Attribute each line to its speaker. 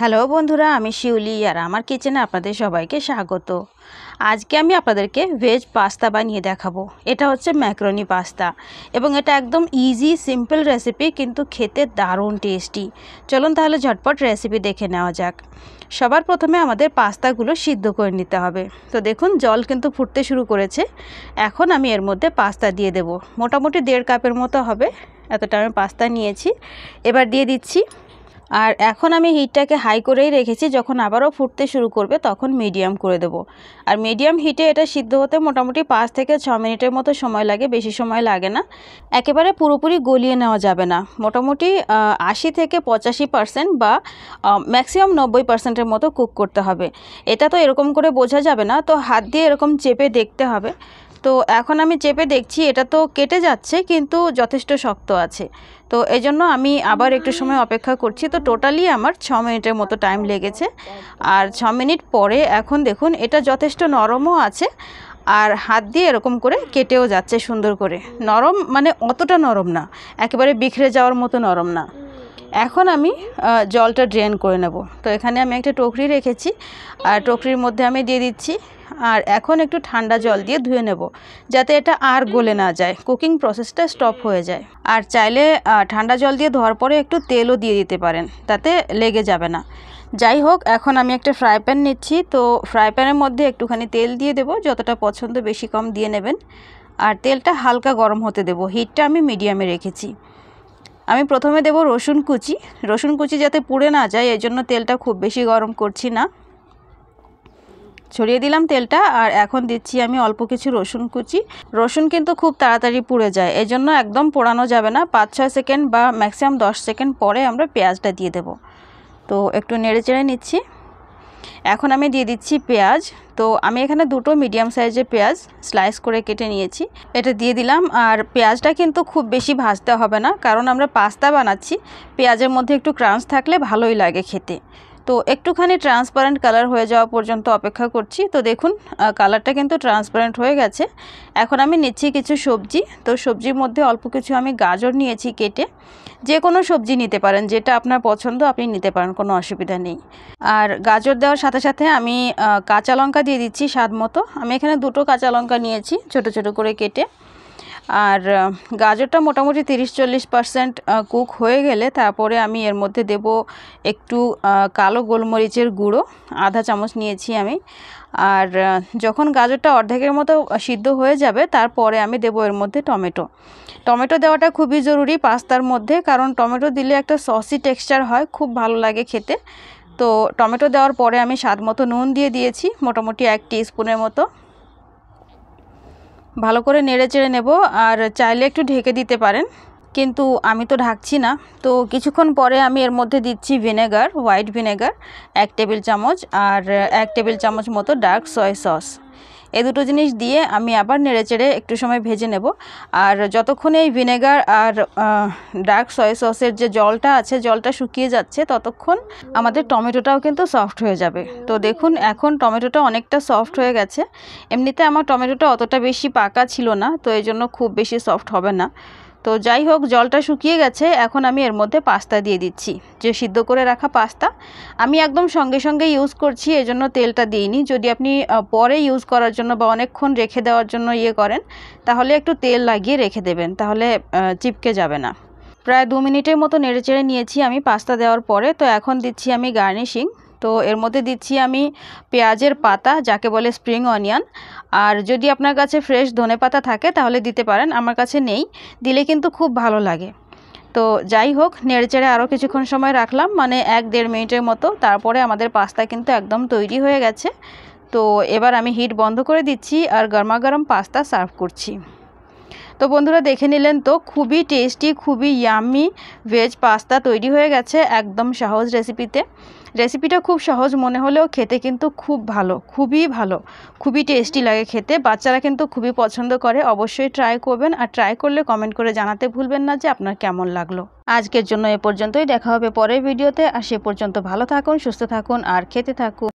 Speaker 1: hello বন্ধুরা আমি শিউলি আর আমার কিচেনে আপনাদের সবাইকে স্বাগত আজকে আমি আপনাদেরকে ভেজ পাস্তা বানিয়ে দেখাবো এটা হচ্ছে ম্যাকরনি পাস্তা এবং এটা একদম ইজি সিম্পল রেসিপি কিন্তু খেতে দারুণ টেস্টি চলুন তাহলে ঝটপট রেসিপি দেখে নেওয়া যাক সবার প্রথমে আমাদের পাস্তাগুলো সিদ্ধ করে নিতে হবে তো দেখুন জল কিন্তু ফুটতে শুরু করেছে এখন আমি এর মধ্যে পাস্তা দিয়ে দেব মোটামুটি দেড় কাপের মতো হবে এতটা আমি পাস্তা নিয়েছি এবার দিয়ে দিচ্ছি আর এখন আমি হিটটাকে হাই করেই রেখেছি যখন আবারও ফুটতে শুরু করবে তখন মিডিয়াম করে দেব আর মিডিয়াম হিটে এটা সিদ্ধ হতে মোটামুটি পাঁচ থেকে ছ মিনিটের মতো সময় লাগে বেশি সময় লাগে না একেবারে পুরোপুরি গলিয়ে নেওয়া যাবে না মোটামুটি আশি থেকে পঁচাশি পার্সেন্ট বা ম্যাক্সিমাম নব্বই পার্সেন্টের মতো কুক করতে হবে এটা তো এরকম করে বোঝা যাবে না তো হাত দিয়ে এরকম চেপে দেখতে হবে তো এখন আমি চেপে দেখছি এটা তো কেটে যাচ্ছে কিন্তু যথেষ্ট শক্ত আছে তো এজন্য আমি আবার একটু সময় অপেক্ষা করছি তো টোটালি আমার ছ মিনিটের মতো টাইম লেগেছে আর ছ মিনিট পরে এখন দেখুন এটা যথেষ্ট নরমও আছে আর হাত দিয়ে এরকম করে কেটেও যাচ্ছে সুন্দর করে নরম মানে অতটা নরম না একেবারে বিখরে যাওয়ার মতো নরম না এখন আমি জলটা ড্রেন করে নেব তো এখানে আমি একটা টোকরি রেখেছি আর টোকরির মধ্যে আমি দিয়ে দিচ্ছি আর এখন একটু ঠান্ডা জল দিয়ে ধুয়ে নেব যাতে এটা আর গলে না যায় কুকিং প্রসেসটা স্টপ হয়ে যায় আর চাইলে ঠান্ডা জল দিয়ে ধোয়ার পরে একটু তেলও দিয়ে দিতে পারেন তাতে লেগে যাবে না যাই হোক এখন আমি একটা ফ্রাই প্যান নিচ্ছি তো ফ্রাই প্যানের মধ্যে একটুখানি তেল দিয়ে দেবো যতটা পছন্দ বেশি কম দিয়ে নেবেন আর তেলটা হালকা গরম হতে দেব হিটটা আমি মিডিয়ামে রেখেছি আমি প্রথমে দেব রসুন কুচি রসুন কুচি যাতে পুড়ে না যায় এই জন্য তেলটা খুব বেশি গরম করছি না ছড়িয়ে দিলাম তেলটা আর এখন দিচ্ছি আমি অল্প কিছু রসুন কুচি রসুন কিন্তু খুব তাড়াতাড়ি পুড়ে যায় এই জন্য একদম পোড়ানো যাবে না পাঁচ ছয় সেকেন্ড বা ম্যাক্সিমাম দশ সেকেন্ড পরে আমরা পেঁয়াজটা দিয়ে দেব তো একটু নেড়ে চেড়ে নিচ্ছি এখন আমি দিয়ে দিচ্ছি পেঁয়াজ তো আমি এখানে দুটো মিডিয়াম সাইজের পেঁয়াজ স্লাইস করে কেটে নিয়েছি এটা দিয়ে দিলাম আর পেঁয়াজটা কিন্তু খুব বেশি ভাজতে হবে না কারণ আমরা পাস্তা বানাচ্ছি পেঁয়াজের মধ্যে একটু ক্রাঞ্চ থাকলে ভালোই লাগে খেতে তো একটুখানি ট্রান্সপারেন্ট কালার হয়ে যাওয়া পর্যন্ত অপেক্ষা করছি তো দেখুন কালারটা কিন্তু ট্রান্সপারেন্ট হয়ে গেছে এখন আমি নিচ্ছি কিছু সবজি তো সবজির মধ্যে অল্প কিছু আমি গাজর নিয়েছি কেটে যে কোনো সবজি নিতে পারেন যেটা আপনার পছন্দ আপনি নিতে পারেন কোনো অসুবিধা নেই আর গাজর দেওয়ার সাথে সাথে আমি কাঁচা লঙ্কা দিয়ে দিচ্ছি স্বাদ মতো আমি এখানে দুটো কাঁচা লঙ্কা নিয়েছি ছোট ছোট করে কেটে আর গাজরটা মোটামুটি তিরিশ চল্লিশ পারসেন্ট কুক হয়ে গেলে তারপরে আমি এর মধ্যে দেব একটু কালো গোলমরিচের গুঁড়ো আধা চামচ নিয়েছি আমি আর যখন গাজরটা অর্ধেকের মতো সিদ্ধ হয়ে যাবে তারপরে আমি দেব এর মধ্যে টমেটো টমেটো দেওয়াটা খুবই জরুরি পাস্তার মধ্যে কারণ টমেটো দিলে একটা সসি টেক্সচার হয় খুব ভালো লাগে খেতে তো টমেটো দেওয়ার পরে আমি স্বাদ মতো নুন দিয়ে দিয়েছি মোটামুটি এক স্পুনের মতো ভালো করে নেড়ে চেড়ে নেব আর চাইলে একটু ঢেকে দিতে পারেন কিন্তু আমি তো ঢাকছি না তো কিছুক্ষণ পরে আমি এর মধ্যে দিচ্ছি ভিনেগার হোয়াইট ভিনেগার এক টেবিল চামচ আর এক টেবিল চামচ মতো ডার্ক সয় সস এ দুটো জিনিস দিয়ে আমি আবার নেড়েচেড়ে একটু সময় ভেজে নেব আর যতক্ষণে এই ভিনেগার আর ডার্ক সয় সসের যে জলটা আছে জলটা শুকিয়ে যাচ্ছে ততক্ষণ আমাদের টমেটোটাও কিন্তু সফট হয়ে যাবে তো দেখুন এখন টমেটোটা অনেকটা সফট হয়ে গেছে এমনিতে আমার টমেটোটা অতটা বেশি পাকা ছিল না তো এই জন্য খুব বেশি সফট হবে না তো যাই হোক জলটা শুকিয়ে গেছে এখন আমি এর মধ্যে পাস্তা দিয়ে দিচ্ছি যে সিদ্ধ করে রাখা পাস্তা আমি একদম সঙ্গে সঙ্গে ইউজ করছি এজন্য তেলটা দিইনি যদি আপনি পরে ইউজ করার জন্য বা অনেকক্ষণ রেখে দেওয়ার জন্য ইয়ে করেন তাহলে একটু তেল লাগিয়ে রেখে দেবেন তাহলে চিপকে যাবে না প্রায় দু মিনিটের মতো নেড়েচেড়ে নিয়েছি আমি পাস্তা দেওয়ার পরে তো এখন দিচ্ছি আমি গার্নিশিং তো এর মধ্যে দিচ্ছি আমি পেঁয়াজের পাতা যাকে বলে স্প্রিং অনিয়ন আর যদি আপনার কাছে ফ্রেশ ধনে পাতা থাকে তাহলে দিতে পারেন আমার কাছে নেই দিলে কিন্তু খুব ভালো লাগে তো যাই হোক নেড়েচেড়ে আরও কিছুক্ষণ সময় রাখলাম মানে এক দেড় মিনিটের মতো তারপরে আমাদের পাস্তা কিন্তু একদম তৈরি হয়ে গেছে তো এবার আমি হিট বন্ধ করে দিচ্ছি আর গরমাগরম পাস্তা সার্ভ করছি তো বন্ধুরা দেখে নিলেন তো খুবই টেস্টি খুবই ইয়ামি ভেজ পাস্তা তৈরি হয়ে গেছে একদম সহজ রেসিপিতে রেসিপিটা খুব সহজ মনে হলেও খেতে কিন্তু খুব ভালো খুবই ভালো খুবই টেস্টি লাগে খেতে বাচ্চারা কিন্তু খুবই পছন্দ করে অবশ্যই ট্রাই করবেন আর ট্রাই করলে কমেন্ট করে জানাতে ভুলবেন না যে আপনার কেমন লাগলো আজকের জন্য এ পর্যন্তই দেখা হবে পরের ভিডিওতে আর সে পর্যন্ত ভালো থাকুন সুস্থ থাকুন আর খেতে থাকুন